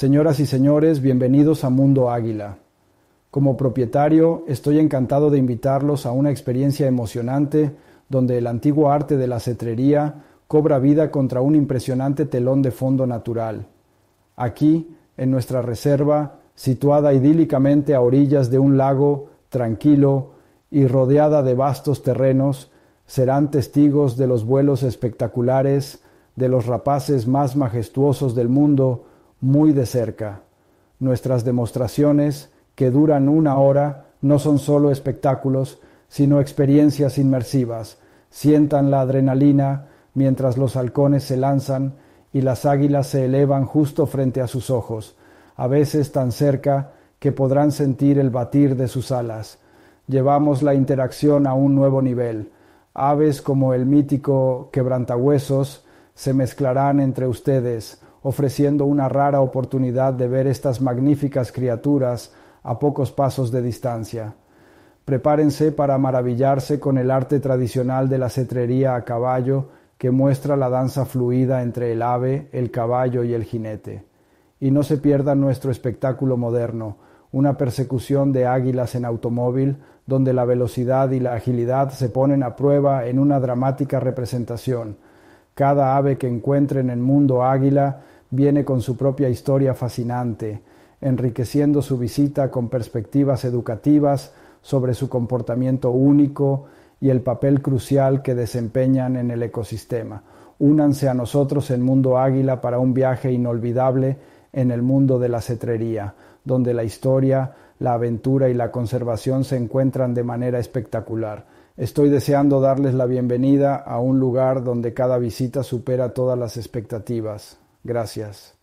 Señoras y señores, bienvenidos a Mundo Águila. Como propietario, estoy encantado de invitarlos a una experiencia emocionante donde el antiguo arte de la cetrería cobra vida contra un impresionante telón de fondo natural. Aquí, en nuestra reserva, situada idílicamente a orillas de un lago tranquilo y rodeada de vastos terrenos, serán testigos de los vuelos espectaculares de los rapaces más majestuosos del mundo muy de cerca. Nuestras demostraciones, que duran una hora, no son solo espectáculos, sino experiencias inmersivas. Sientan la adrenalina mientras los halcones se lanzan y las águilas se elevan justo frente a sus ojos, a veces tan cerca que podrán sentir el batir de sus alas. Llevamos la interacción a un nuevo nivel. Aves como el mítico quebrantahuesos se mezclarán entre ustedes, ofreciendo una rara oportunidad de ver estas magníficas criaturas a pocos pasos de distancia. Prepárense para maravillarse con el arte tradicional de la cetrería a caballo que muestra la danza fluida entre el ave, el caballo y el jinete. Y no se pierda nuestro espectáculo moderno, una persecución de águilas en automóvil, donde la velocidad y la agilidad se ponen a prueba en una dramática representación, cada ave que encuentren en el mundo águila viene con su propia historia fascinante, enriqueciendo su visita con perspectivas educativas sobre su comportamiento único y el papel crucial que desempeñan en el ecosistema. Únanse a nosotros en Mundo Águila para un viaje inolvidable en el mundo de la cetrería, donde la historia, la aventura y la conservación se encuentran de manera espectacular. Estoy deseando darles la bienvenida a un lugar donde cada visita supera todas las expectativas. Gracias.